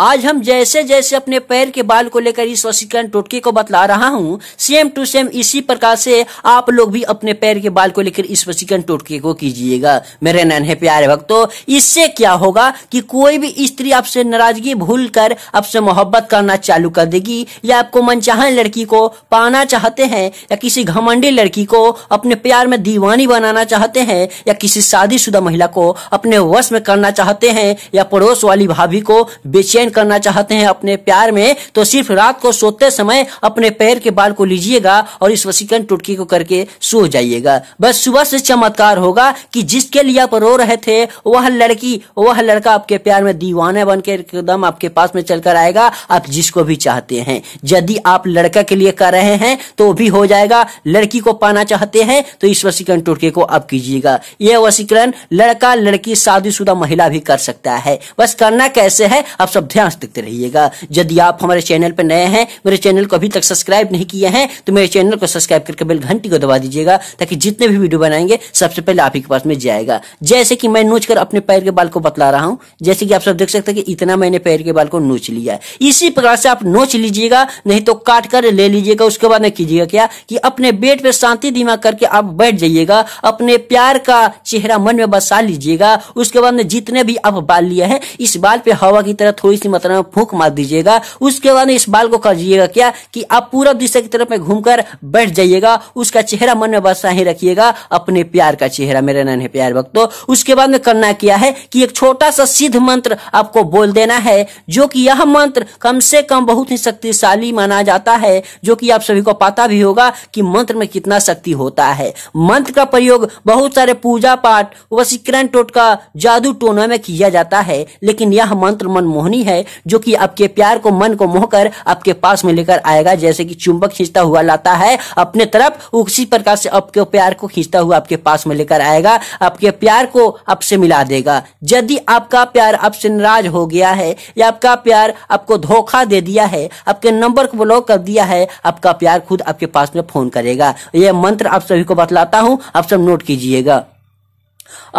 आज हम जैसे जैसे अपने पैर के बाल को लेकर इस वशीकरण टोटके को बतला रहा हूँ सेम टू सेम इसी प्रकार से आप लोग भी अपने पैर के बाल को लेकर इस वशीकरण टोटके को कीजिएगा मेरे नन्हे प्यारे भक्तों इससे क्या होगा कि कोई भी स्त्री आपसे नाराजगी भूल कर आपसे मोहब्बत करना चालू कर देगी या आपको मनचाहन लड़की को पाना चाहते है या किसी घमंडी लड़की को अपने प्यार में दीवानी बनाना चाहते है या किसी शादीशुदा महिला को अपने वश में करना चाहते है या पड़ोस वाली भाभी को बेचे चैन करना चाहते हैं अपने प्यार में तो सिर्फ रात को सोते समय अपने पैर के बाल को लीजिएगा और इस वसीकरण टुटकी को करके सो जाइएगा बस सुबह से चमत्कार होगा कि जिसके लिए आप रो रहे थे वह लड़की वह लड़का आपके प्यार में दीवाना के एकदम आपके पास में चलकर आएगा आप जिसको भी चाहते हैं यदि आप लड़का के लिए कर रहे हैं तो भी हो जाएगा लड़की को पाना चाहते हैं तो इस वसीकरण टुटके को आप कीजिएगा यह वसीकरण लड़का लड़की शादीशुदा महिला भी कर सकता है बस करना कैसे है आप सब ध्यान देखते रहिएगा यदि आप हमारे चैनल पर नए हैं मेरे चैनल को अभी तक सब्सक्राइब नहीं किया है तो मेरे चैनल को सब्सक्राइब करके बेल घंटी को दबा दीजिएगा ताकि जितने भी वीडियो बनाएंगे सबसे पहले आप ही के पास में जाएगा जैसे कि मैं नोच कर अपने पैर के बाल को बतला रहा हूँ जैसे कि आप सब देख सकते हैं कि इतना मैंने पैर के बाल को नोच लिया है इसी प्रकार से आप नोच लीजिएगा नहीं तो काट कर ले लीजिएगा उसके बाद में कीजिएगा क्या कि अपने बेट पर शांति दिमाग करके आप बैठ जाइएगा अपने प्यार का चेहरा मन में बसा लीजिएगा उसके बाद में जितने भी आप बाल लिया है इस बाल पे हवा की तरह थोड़ी की मात्रा में फूक मार दीजिएगा उसके बाद इस बाल को करिएगा क्या कि आप पूरा दिशा की तरफ में घूमकर बैठ जाइएगा उसका चेहरा मन में बसा ही रखिएगा अपने प्यार का चेहरा मेरे नन्हे प्यार भक्तों उसके बाद में करना क्या है कि एक छोटा सा सिद्ध मंत्र आपको बोल देना है जो कि यह मंत्र कम से कम बहुत ही शक्तिशाली माना जाता है जो कि आप सभी को पता भी होगा कि मंत्र में कितना शक्ति होता है मंत्र का प्रयोग बहुत सारे पूजा पाठ वसीकरण टोटका जादू टोना में किया जाता है लेकिन यह मंत्र मनमोहनी है है जो कि आपके प्यार को मन को मोहकर आपके पास में लेकर आएगा जैसे कि चुंबक खींचता हुआ लाता है अपने तरफ उसी प्रकार से आपके प्यार को खींचता हुआ आपके पास में लेकर आएगा आपके प्यार को आपसे मिला देगा यदि आपका प्यार आपसे नाराज हो गया है या आपका प्यार आपको धोखा दे दिया है आपके नंबर को ब्लॉक कर दिया है आपका प्यार खुद आपके पास में फोन करेगा यह मंत्र आप सभी को बतलाता हूँ आप सब नोट कीजिएगा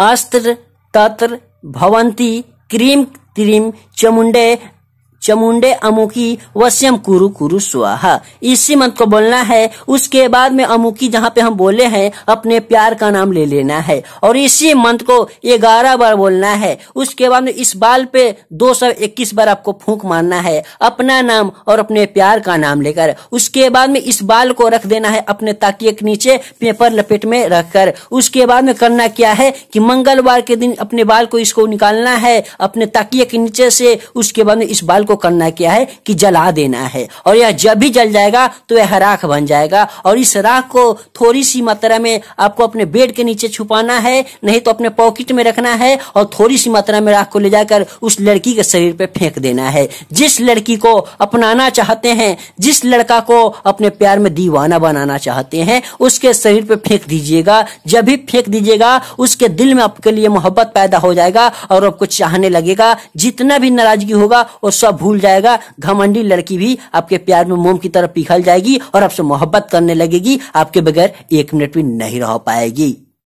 अस्त्र तत्र भवंती क्रीम Dilim camünde चमुंडे अमुकी वश्यम कुरु कुरु स्वाहा इसी मंत्र को बोलना है उसके बाद में अमुकी जहाँ पे हम बोले हैं अपने प्यार का नाम ले लेना है और इसी मंत्र को ग्यारह बार बोलना है उसके बाद में इस बाल पे दो सौ इक्कीस बार आपको फूंक मारना है अपना नाम और अपने प्यार का नाम लेकर उसके बाद में इस बाल को रख देना है अपने ताकि के नीचे पेपर लपेट में रखकर उसके बाद में करना क्या है कि मंगलवार के दिन अपने बाल को इसको निकालना है अपने ताकि के नीचे से उसके बाद में इस बाल को इसको करना क्या है कि जला देना है और यह जब भी जल जाएगा तो यह राख बन जाएगा और इस राख को थोड़ी सी मात्रा में आपको अपने बेड के नीचे छुपाना है नहीं तो अपने पॉकेट में रखना है और थोड़ी सी मात्रा में राख को ले जाकर उस लड़की के शरीर पर फेंक देना है जिस लड़की को अपनाना चाहते हैं जिस लड़का को अपने प्यार में दीवाना बनाना चाहते हैं उसके शरीर पर फेंक दीजिएगा जब भी फेंक दीजिएगा उसके दिल में आपके लिए मोहब्बत पैदा हो जाएगा और आपको चाहने लगेगा जितना भी नाराजगी होगा वो सब भूल जाएगा घमंडी लड़की भी आपके प्यार में मोम की तरह पिघल जाएगी और आपसे मोहब्बत करने लगेगी आपके बगैर एक मिनट भी नहीं रह पाएगी